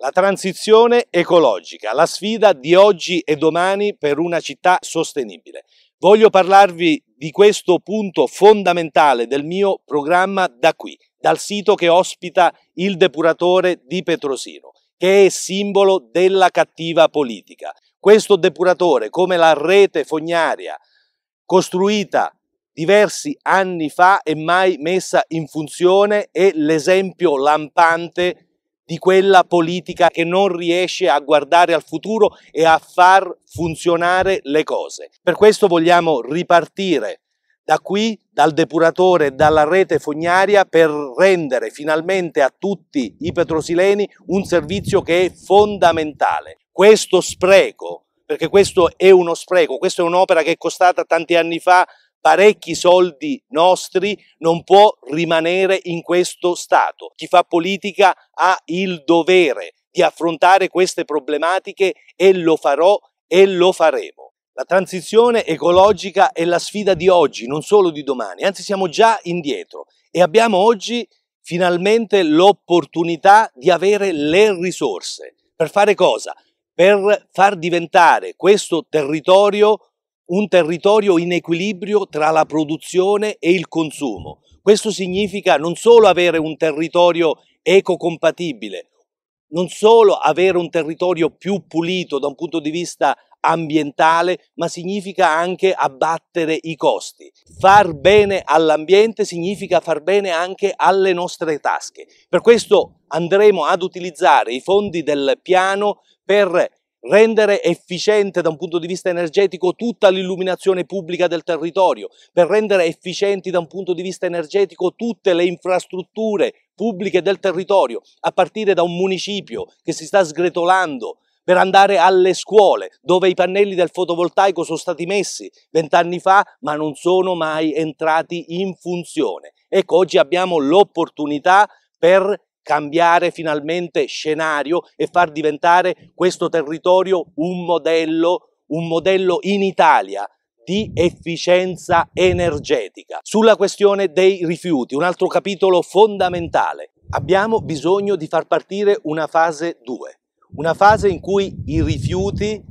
La transizione ecologica, la sfida di oggi e domani per una città sostenibile. Voglio parlarvi di questo punto fondamentale del mio programma da qui, dal sito che ospita il depuratore di Petrosino, che è simbolo della cattiva politica. Questo depuratore, come la rete fognaria, costruita diversi anni fa e mai messa in funzione, è l'esempio lampante di quella politica che non riesce a guardare al futuro e a far funzionare le cose. Per questo vogliamo ripartire da qui, dal depuratore e dalla rete fognaria per rendere finalmente a tutti i petrosileni un servizio che è fondamentale. Questo spreco, perché questo è uno spreco, questa è un'opera che è costata tanti anni fa parecchi soldi nostri, non può rimanere in questo stato. Chi fa politica ha il dovere di affrontare queste problematiche e lo farò e lo faremo. La transizione ecologica è la sfida di oggi, non solo di domani, anzi siamo già indietro e abbiamo oggi finalmente l'opportunità di avere le risorse. Per fare cosa? Per far diventare questo territorio un territorio in equilibrio tra la produzione e il consumo. Questo significa non solo avere un territorio ecocompatibile, non solo avere un territorio più pulito da un punto di vista ambientale, ma significa anche abbattere i costi. Far bene all'ambiente significa far bene anche alle nostre tasche. Per questo andremo ad utilizzare i fondi del piano per rendere efficiente da un punto di vista energetico tutta l'illuminazione pubblica del territorio, per rendere efficienti da un punto di vista energetico tutte le infrastrutture pubbliche del territorio, a partire da un municipio che si sta sgretolando per andare alle scuole, dove i pannelli del fotovoltaico sono stati messi vent'anni fa, ma non sono mai entrati in funzione. Ecco, oggi abbiamo l'opportunità per cambiare finalmente scenario e far diventare questo territorio un modello, un modello in Italia di efficienza energetica. Sulla questione dei rifiuti, un altro capitolo fondamentale, abbiamo bisogno di far partire una fase 2, una fase in cui i rifiuti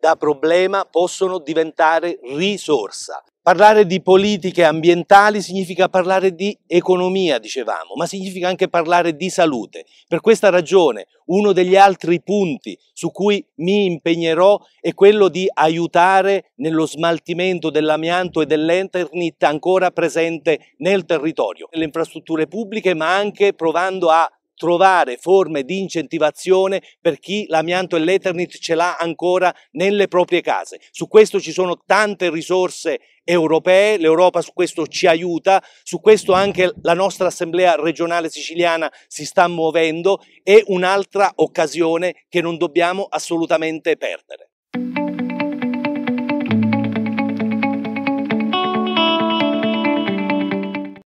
da problema possono diventare risorsa. Parlare di politiche ambientali significa parlare di economia, dicevamo, ma significa anche parlare di salute. Per questa ragione uno degli altri punti su cui mi impegnerò è quello di aiutare nello smaltimento dell'amianto e dell'enternit ancora presente nel territorio, nelle infrastrutture pubbliche, ma anche provando a trovare forme di incentivazione per chi l'amianto e l'Eternit ce l'ha ancora nelle proprie case. Su questo ci sono tante risorse europee, l'Europa su questo ci aiuta, su questo anche la nostra assemblea regionale siciliana si sta muovendo, è un'altra occasione che non dobbiamo assolutamente perdere.